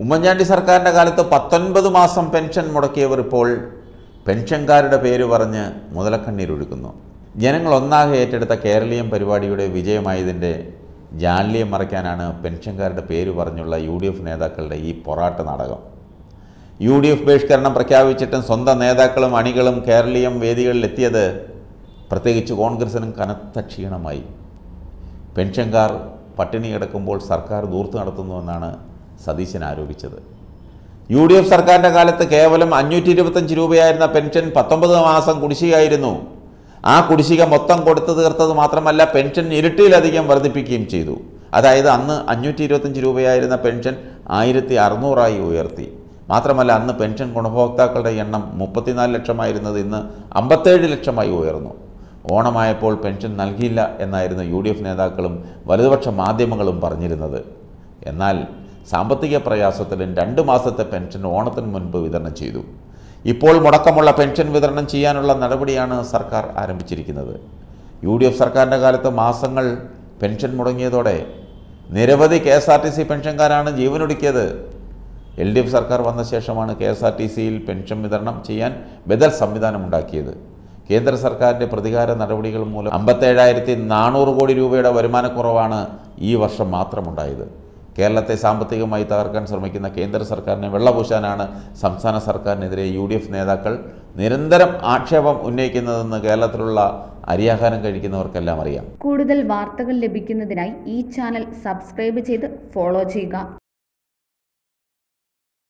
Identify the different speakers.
Speaker 1: ഉമ്മൻചാണ്ടി സർക്കാരിൻ്റെ കാലത്ത് പത്തൊൻപത് മാസം പെൻഷൻ മുടക്കിയവർ ഇപ്പോൾ പെൻഷൻകാരുടെ പേര് പറഞ്ഞ് മുതലക്കണ്ണീരൊഴുക്കുന്നു ജനങ്ങൾ ഒന്നാകെ ഏറ്റെടുത്ത കേരളീയം പരിപാടിയുടെ വിജയമായതിൻ്റെ ജാലിയെ മറയ്ക്കാനാണ് പെൻഷൻകാരുടെ പേര് പറഞ്ഞുള്ള യു ഡി എഫ് നേതാക്കളുടെ ഈ പോരാട്ട നാടകം യു ഡി എഫ് ബഹിഷ്കരണം പ്രഖ്യാപിച്ചിട്ടും സ്വന്തം നേതാക്കളും അണികളും കേരളീയം വേദികളിലെത്തിയത് പ്രത്യേകിച്ച് കോൺഗ്രസിനും കനത്ത ക്ഷീണമായി പെൻഷൻകാർ പട്ടിണി കിടക്കുമ്പോൾ സർക്കാർ ദൂർത്ത് നടത്തുന്നുവെന്നാണ് സതീശൻ ആരോപിച്ചത് യു ഡി എഫ് സർക്കാരിൻ്റെ കാലത്ത് കേവലം അഞ്ഞൂറ്റി ഇരുപത്തഞ്ച് രൂപയായിരുന്ന പെൻഷൻ പത്തൊമ്പത് മാസം കുടിശ്ശികയായിരുന്നു ആ കുടിശ്ശിക മൊത്തം കൊടുത്തു തീർത്തത് മാത്രമല്ല പെൻഷൻ ഇരട്ടിയിലധികം വർദ്ധിപ്പിക്കുകയും ചെയ്തു അതായത് അന്ന് അഞ്ഞൂറ്റി ഇരുപത്തഞ്ച് രൂപയായിരുന്ന പെൻഷൻ ആയിരത്തി അറുന്നൂറായി ഉയർത്തി മാത്രമല്ല അന്ന് പെൻഷൻ ഗുണഭോക്താക്കളുടെ എണ്ണം മുപ്പത്തിനാല് ലക്ഷമായിരുന്നത് ഇന്ന് അമ്പത്തേഴ് ലക്ഷമായി ഉയർന്നു ഓണമായപ്പോൾ പെൻഷൻ നൽകിയില്ല എന്നായിരുന്നു യു ഡി എഫ് നേതാക്കളും വലതുപക്ഷ മാധ്യമങ്ങളും പറഞ്ഞിരുന്നത് എന്നാൽ സാമ്പത്തിക പ്രയാസത്തിലും രണ്ട് മാസത്തെ പെൻഷൻ ഓണത്തിന് മുൻപ് വിതരണം ചെയ്തു ഇപ്പോൾ മുടക്കമുള്ള പെൻഷൻ വിതരണം ചെയ്യാനുള്ള നടപടിയാണ് സർക്കാർ ആരംഭിച്ചിരിക്കുന്നത് യു ഡി എഫ് സർക്കാരിൻ്റെ കാലത്ത് മാസങ്ങൾ പെൻഷൻ മുടങ്ങിയതോടെ നിരവധി K S R T C പെൻഷൻകാരാണ് ജീവനൊടുക്കിയത് എൽ ഡി എഫ് സർക്കാർ വന്ന ശേഷമാണ് കെ എസ് ആർ ടി സിയിൽ പെൻഷൻ വിതരണം ചെയ്യാൻ ബദൽ സംവിധാനമുണ്ടാക്കിയത് കേന്ദ്ര സർക്കാരിൻ്റെ പ്രതികാര നടപടികൾ മൂലം അമ്പത്തേഴായിരത്തി നാനൂറ് കോടി രൂപയുടെ വരുമാനക്കുറവാണ് ഈ വർഷം മാത്രമുണ്ടായത് കേരളത്തെ സാമ്പത്തികമായി തകർക്കാൻ ശ്രമിക്കുന്ന കേന്ദ്ര സർക്കാരിനെ വെള്ളപൂശാനാണ് സംസ്ഥാന സർക്കാരിനെതിരെ യു ഡി എഫ് നേതാക്കൾ നിരന്തരം ആക്ഷേപം ഉന്നയിക്കുന്നതെന്ന് കേരളത്തിലുള്ള അരിയാഹാരം കഴിക്കുന്നവർക്കെല്ലാം അറിയാം കൂടുതൽ വാർത്തകൾ ലഭിക്കുന്നതിനായി ഈ ചാനൽ സബ്സ്ക്രൈബ് ചെയ്ത് ഫോളോ ചെയ്യുക